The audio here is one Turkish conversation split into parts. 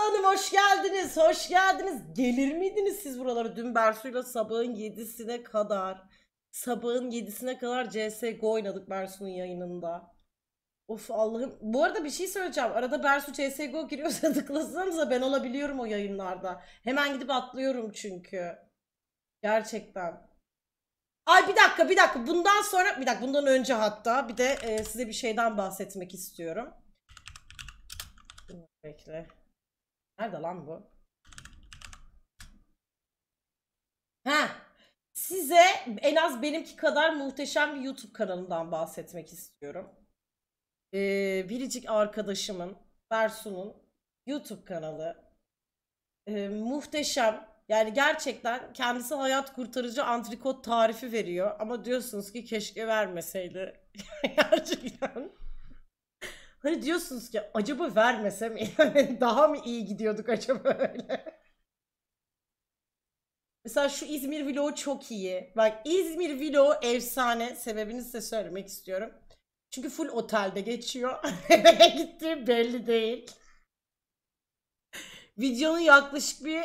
Hanım hoş geldiniz. Hoş geldiniz. Gelir miydiniz siz buralara? Dün Bersu'yla sabahın 7'sine kadar. Sabahın 7'sine kadar CSGO oynadık Bersu'nun yayınında. Of Allah'ım. Bu arada bir şey söyleyeceğim. Arada Bersu CSGO giriyorsa tıklasanıza ben olabiliyorum o yayınlarda. Hemen gidip atlıyorum çünkü. Gerçekten. Ay bir dakika bir dakika. Bundan sonra bir dakika bundan önce hatta bir de e, size bir şeyden bahsetmek istiyorum. Bekle. Nerede lan bu? Ha. Size en az benimki kadar muhteşem bir YouTube kanalından bahsetmek istiyorum. Ee, biricik arkadaşımın, Bersu'nun YouTube kanalı. Ee, muhteşem. Yani gerçekten kendisi hayat kurtarıcı antrikot tarifi veriyor. Ama diyorsunuz ki keşke vermeseydi. gerçekten. Hani diyorsunuz ki acaba vermesem daha mı iyi gidiyorduk acaba öyle? Mesela şu İzmir vlogu çok iyi. Bak İzmir vlogu efsane. Sebebini size söylemek istiyorum. Çünkü full otelde geçiyor. Nereye gitti belli değil. Videonun yaklaşık bir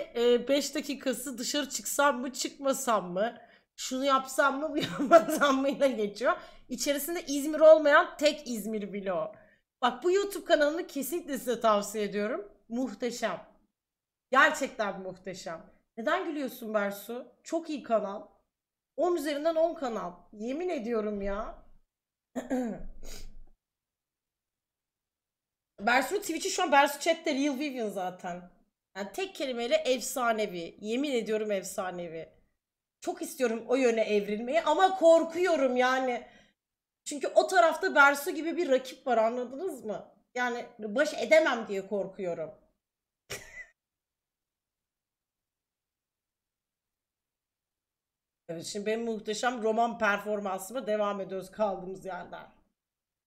5 e, dakikası dışarı çıksam mı çıkmasam mı? Şunu yapsam mı bu yapmasam mı ile geçiyor. İçerisinde İzmir olmayan tek İzmir vlogu. Bak bu YouTube kanalını kesinlikle size tavsiye ediyorum. Muhteşem. Gerçekten muhteşem. Neden gülüyorsun Bersu? Çok iyi kanal. 10 üzerinden 10 kanal. Yemin ediyorum ya. Bersu Twitch'i şu an Bersu Chat'te Real Vivian zaten. Yani tek kelimeyle efsanevi. Yemin ediyorum efsanevi. Çok istiyorum o yöne evrilmeyi ama korkuyorum yani. Çünkü o tarafta Bersu gibi bir rakip var anladınız mı? Yani baş edemem diye korkuyorum. evet şimdi benim muhteşem roman performansıma devam ediyoruz kaldığımız yerden.